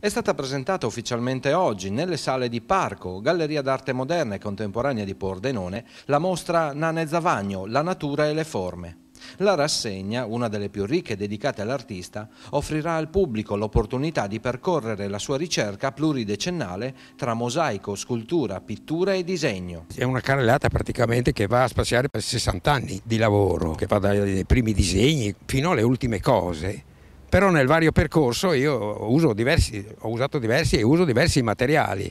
è stata presentata ufficialmente oggi nelle sale di Parco, Galleria d'arte moderna e contemporanea di Pordenone, la mostra Nane Zavagno, la natura e le forme. La rassegna, una delle più ricche dedicate all'artista, offrirà al pubblico l'opportunità di percorrere la sua ricerca pluridecennale tra mosaico, scultura, pittura e disegno. È una carrellata praticamente che va a spaziare per 60 anni di lavoro, che va dai primi disegni fino alle ultime cose però nel vario percorso io uso diversi, ho usato diversi e uso diversi materiali.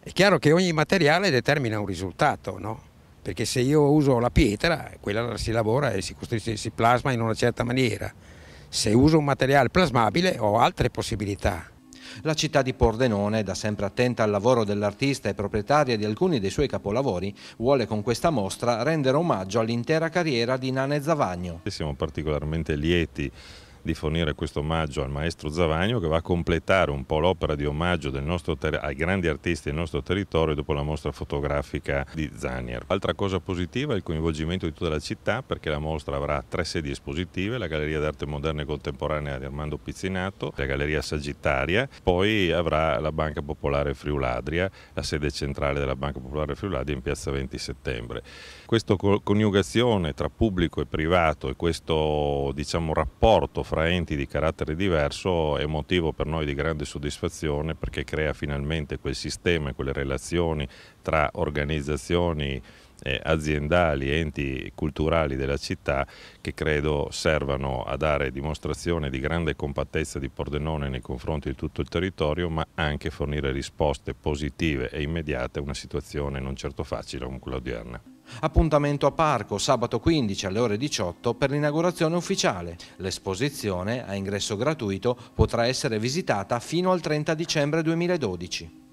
È chiaro che ogni materiale determina un risultato, no? perché se io uso la pietra, quella si lavora e si, si plasma in una certa maniera. Se uso un materiale plasmabile ho altre possibilità. La città di Pordenone, da sempre attenta al lavoro dell'artista e proprietaria di alcuni dei suoi capolavori, vuole con questa mostra rendere omaggio all'intera carriera di Nane Zavagno. Siamo particolarmente lieti di fornire questo omaggio al maestro Zavagno che va a completare un po' l'opera di omaggio ter- ai grandi artisti del nostro territorio dopo la mostra fotografica di Zanier. Altra cosa positiva è il coinvolgimento di tutta la città perché la mostra avrà tre sedi espositive, la Galleria d'arte moderna e contemporanea di Armando Pizzinato, la Galleria Sagittaria, poi avrà la Banca Popolare Friuladria, la sede centrale della Banca Popolare Friuladria in piazza 20 settembre. Questa coniugazione tra pubblico e privato e questo diciamo, rapporto fra attraenti di carattere diverso è motivo per noi di grande soddisfazione perché crea finalmente quel sistema e quelle relazioni tra organizzazioni eh, aziendali, enti culturali della città che credo servano a dare dimostrazione di grande compattezza di Pordenone nei confronti di tutto il territorio, ma anche fornire risposte positive e immediate a una situazione non certo facile come quella odierna. Appuntamento a Parco sabato 15 alle ore 18 per l'inaugurazione ufficiale. L'esposizione, a ingresso gratuito, potrà essere visitata fino al 30 dicembre 2012.